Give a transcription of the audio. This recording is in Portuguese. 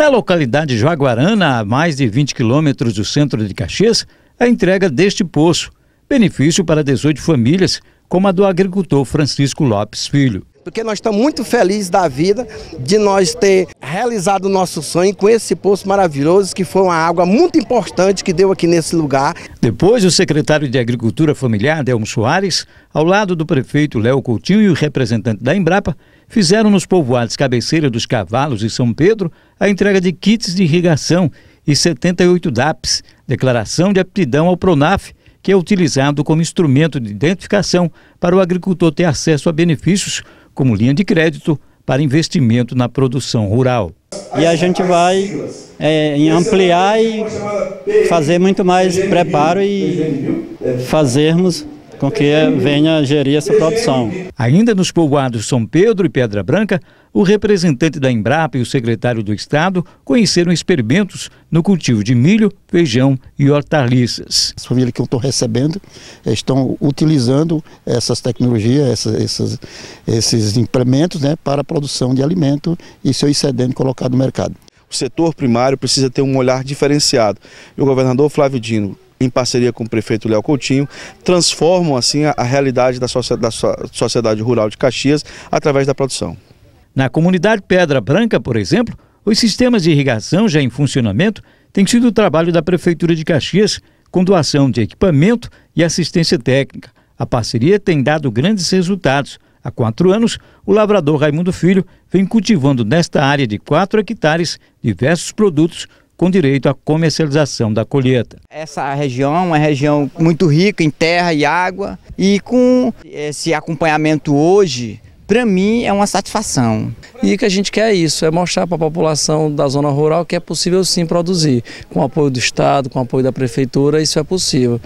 Na localidade Jaguarana, a mais de 20 quilômetros do centro de Caxias, a entrega deste poço. Benefício para 18 famílias, como a do agricultor Francisco Lopes Filho. Porque nós estamos muito felizes da vida de nós ter realizado o nosso sonho com esse poço maravilhoso, que foi uma água muito importante que deu aqui nesse lugar. Depois, o secretário de Agricultura Familiar, Delmo Soares, ao lado do prefeito Léo Coutinho e o representante da Embrapa, fizeram nos povoados Cabeceira dos Cavalos e São Pedro a entrega de kits de irrigação e 78 DAPs, Declaração de Aptidão ao PRONAF, que é utilizado como instrumento de identificação para o agricultor ter acesso a benefícios como linha de crédito, para investimento na produção rural. E a gente vai é, ampliar e fazer muito mais preparo e fazermos com que venha gerir essa produção. Ainda nos povoados São Pedro e Pedra Branca, o representante da Embrapa e o secretário do Estado conheceram experimentos no cultivo de milho, feijão e hortaliças. As famílias que eu estou recebendo eh, estão utilizando essas tecnologias, essas, essas, esses implementos né, para a produção de alimento e seu excedente colocado no mercado. O setor primário precisa ter um olhar diferenciado. E o governador Flávio Dino em parceria com o prefeito Léo Coutinho, transformam assim a, a realidade da, socia da so sociedade rural de Caxias através da produção. Na comunidade Pedra Branca, por exemplo, os sistemas de irrigação já em funcionamento têm sido o trabalho da Prefeitura de Caxias, com doação de equipamento e assistência técnica. A parceria tem dado grandes resultados. Há quatro anos, o lavrador Raimundo Filho vem cultivando nesta área de quatro hectares diversos produtos com direito à comercialização da colheita. Essa região é uma região muito rica em terra e água e com esse acompanhamento hoje, para mim é uma satisfação. E o que a gente quer é isso, é mostrar para a população da zona rural que é possível sim produzir. Com o apoio do Estado, com o apoio da Prefeitura, isso é possível.